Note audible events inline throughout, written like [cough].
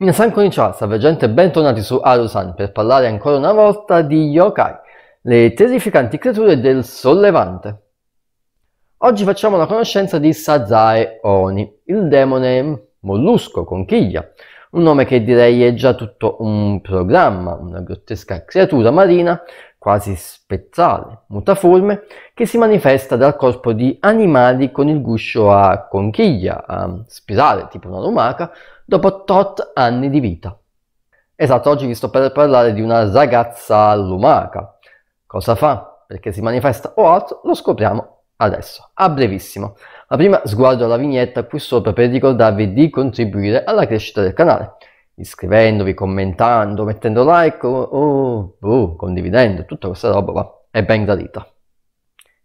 Minasan konnichiwa, salve gente, bentornati su Arusan per parlare ancora una volta di yokai, le terrificanti creature del sollevante. Oggi facciamo la conoscenza di Sazae Oni, il demone mollusco, conchiglia, un nome che direi è già tutto un programma, una grottesca creatura marina quasi spezzale, mutaforme, che si manifesta dal corpo di animali con il guscio a conchiglia, a spirale, tipo una lumaca, dopo tot anni di vita. Esatto, oggi vi sto per parlare di una ragazza lumaca. Cosa fa? Perché si manifesta o altro? Lo scopriamo adesso, a brevissimo. Ma prima sguardo alla vignetta qui sopra per ricordarvi di contribuire alla crescita del canale iscrivendovi, commentando, mettendo like o, oh, o, oh, o boh, condividendo, tutta questa roba va, è ben gradita.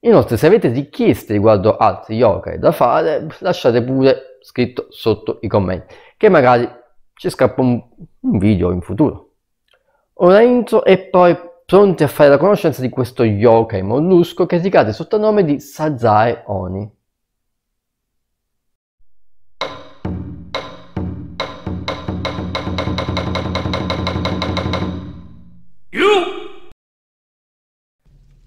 Inoltre se avete richieste riguardo altri yoga da fare, lasciate pure scritto sotto i commenti, che magari ci scappa un, un video in futuro. Ora entro e poi pronti a fare la conoscenza di questo yokai mollusco che si cade sotto il nome di Sazae Oni.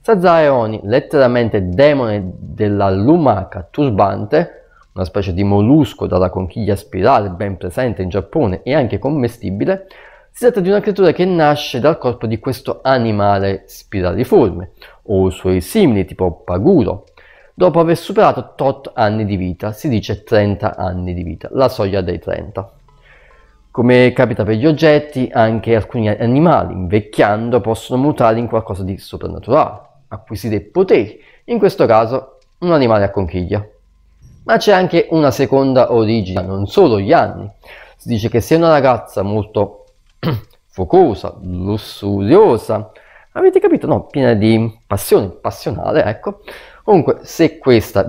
Zazaeoni, letteralmente demone della lumaca turbante, una specie di mollusco dalla conchiglia spirale ben presente in Giappone e anche commestibile, si tratta di una creatura che nasce dal corpo di questo animale spiraliforme o suoi simili tipo paguro, dopo aver superato tot anni di vita, si dice 30 anni di vita, la soglia dei 30. Come capita per gli oggetti, anche alcuni animali invecchiando possono mutare in qualcosa di soprannaturale acquisire poteri, in questo caso un animale a conchiglia. Ma c'è anche una seconda origine, non solo gli anni. Si dice che se una ragazza molto [clears throat] focosa, lussuriosa, avete capito? No, piena di passione, passionale, ecco. Comunque, se questa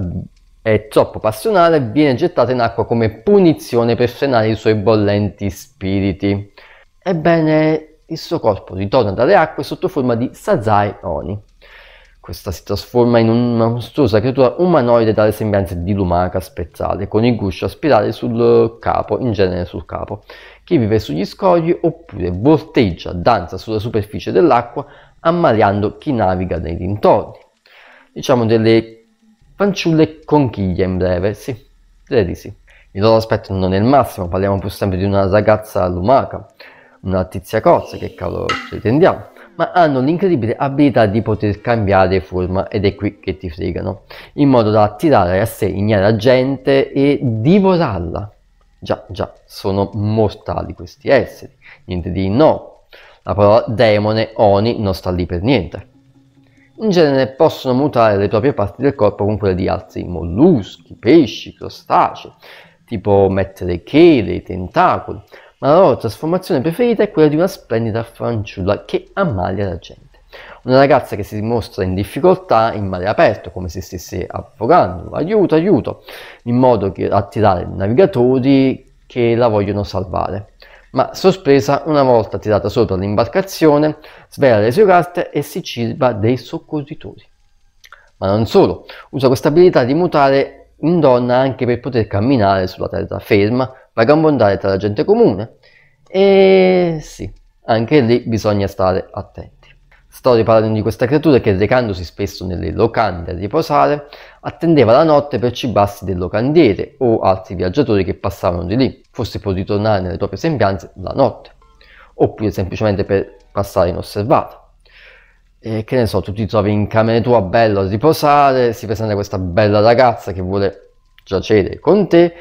è troppo passionale, viene gettata in acqua come punizione per frenare i suoi bollenti spiriti. Ebbene, il suo corpo ritorna dalle acque sotto forma di Sazai Oni. Questa si trasforma in una mostruosa creatura umanoide dalle sembianze di lumaca spezzate, con il guscio a spirale sul capo, in genere sul capo, che vive sugli scogli oppure volteggia, danza sulla superficie dell'acqua, ammaliando chi naviga nei dintorni. Diciamo delle fanciulle conchiglie in breve, sì, direi di sì. Il loro aspetto non è il massimo, parliamo pur sempre di una ragazza lumaca, una tizia cozza che cavolo pretendiamo ma hanno l'incredibile abilità di poter cambiare forma ed è qui che ti fregano, in modo da attirare a sé ignara gente e divorarla. Già, già, sono mortali questi esseri, niente di no. La parola demone, oni, non sta lì per niente. In genere possono mutare le proprie parti del corpo con quelle di altri molluschi, pesci, crostacei, tipo mettere chele, tentacoli, ma la loro trasformazione preferita è quella di una splendida fanciulla che ammaglia la gente. Una ragazza che si dimostra in difficoltà in mare aperto, come se stesse affogando, aiuto, aiuto, in modo che attirare navigatori che la vogliono salvare. Ma sorpresa, una volta tirata sopra l'imbarcazione, svela le sue carte e si ciba dei soccorritori. Ma non solo, usa questa abilità di mutare in donna anche per poter camminare sulla terra ferma vagabondare tra la gente comune e sì, anche lì bisogna stare attenti. Storie parlano di questa creatura che recandosi spesso nelle locande a riposare, attendeva la notte per cibarsi del locandiere o altri viaggiatori che passavano di lì, forse per ritornare nelle proprie sembianze la notte, oppure semplicemente per passare inosservata. E che ne so, tu ti trovi in camera tua bello a riposare, si presenta questa bella ragazza che vuole giacere con te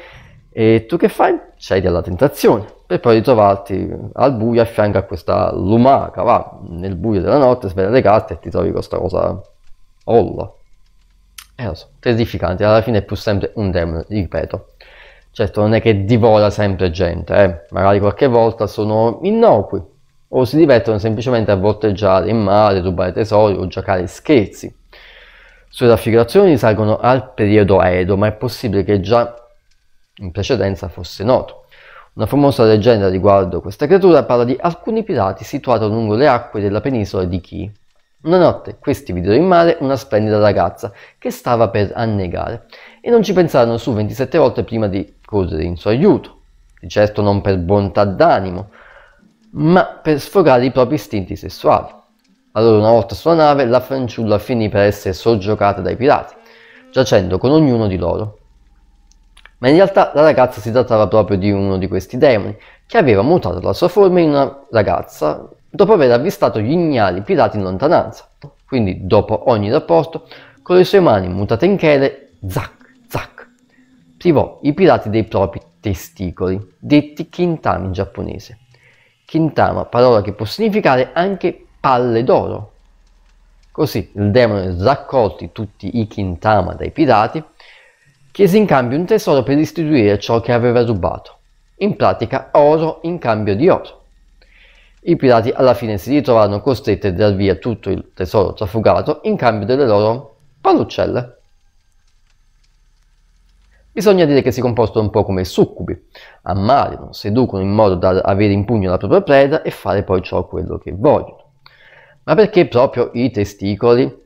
e tu che fai? Cedi alla tentazione per poi ritrovarti al buio a fianco a questa lumaca, va nel buio della notte, sveglia le carte e ti trovi questa cosa olla. eh, lo so, terrificante, alla fine è più sempre un demone, ripeto. Certo non è che divora sempre gente, eh. magari qualche volta sono innocui o si divertono semplicemente a volteggiare in mare, rubare tesori o giocare scherzi. Sue raffigurazioni risalgono al periodo Edo, ma è possibile che già in precedenza fosse noto. Una famosa leggenda riguardo questa creatura parla di alcuni pirati situati lungo le acque della penisola di Chi. Una notte questi videro in mare una splendida ragazza che stava per annegare e non ci pensarono su 27 volte prima di correre in suo aiuto, di certo non per bontà d'animo, ma per sfogare i propri istinti sessuali. Allora una volta sulla nave la fanciulla finì per essere soggiogata dai pirati, giacendo con ognuno di loro, ma in realtà la ragazza si trattava proprio di uno di questi demoni, che aveva mutato la sua forma in una ragazza dopo aver avvistato gli ignari pirati in lontananza. Quindi, dopo ogni rapporto, con le sue mani mutate in chele, zac, zac, privò i pirati dei propri testicoli, detti kintami in giapponese. Kintama, parola che può significare anche palle d'oro. Così il demone raccolti tutti i kintama dai pirati, chiese in cambio un tesoro per restituire ciò che aveva rubato, in pratica oro in cambio di oro. I pirati alla fine si ritrovarono costretti a dar via tutto il tesoro trafugato in cambio delle loro palluccelle. Bisogna dire che si comportano un po' come succubi, ammalano, seducono in modo da avere in pugno la propria preda e fare poi ciò quello che vogliono. Ma perché proprio i testicoli?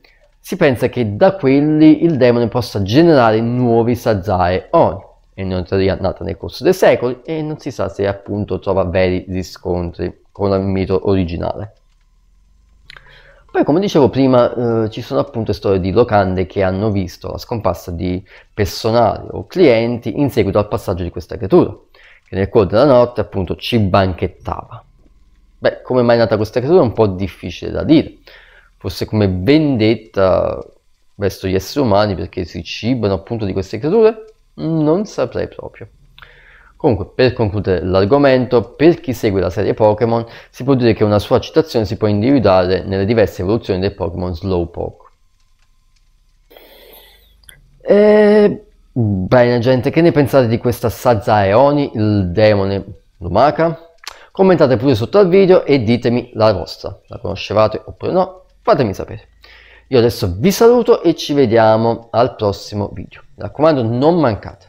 si pensa che da quelli il demone possa generare nuovi Sazae Oni, è non teoria nata nel corso dei secoli e non si sa se appunto trova veri riscontri con il mito originale. Poi come dicevo prima eh, ci sono appunto storie di locande che hanno visto la scomparsa di personali o clienti in seguito al passaggio di questa creatura, che nel cuore della notte appunto ci banchettava. Beh, come mai è nata questa creatura è un po' difficile da dire, fosse come vendetta verso gli esseri umani perché si cibano appunto di queste creature? Non saprei proprio. Comunque, per concludere l'argomento, per chi segue la serie Pokémon, si può dire che una sua citazione si può individuare nelle diverse evoluzioni del Pokémon Slowpoke. E... Eh, Bene gente, che ne pensate di questa Saza Eoni, il demone lumaca? Commentate pure sotto al video e ditemi la vostra. La conoscevate oppure no? fatemi sapere. Io adesso vi saluto e ci vediamo al prossimo video. Mi raccomando, non mancate.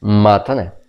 Matanè.